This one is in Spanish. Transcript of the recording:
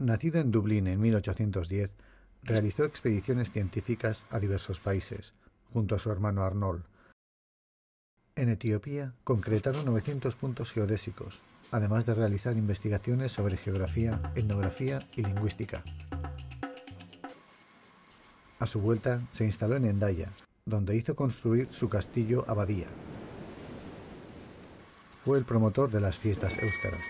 Nacido en Dublín en 1810, realizó expediciones científicas a diversos países, junto a su hermano Arnold. En Etiopía concretaron 900 puntos geodésicos, además de realizar investigaciones sobre geografía, etnografía y lingüística. A su vuelta se instaló en Endaya, donde hizo construir su castillo abadía. Fue el promotor de las fiestas éuscaras.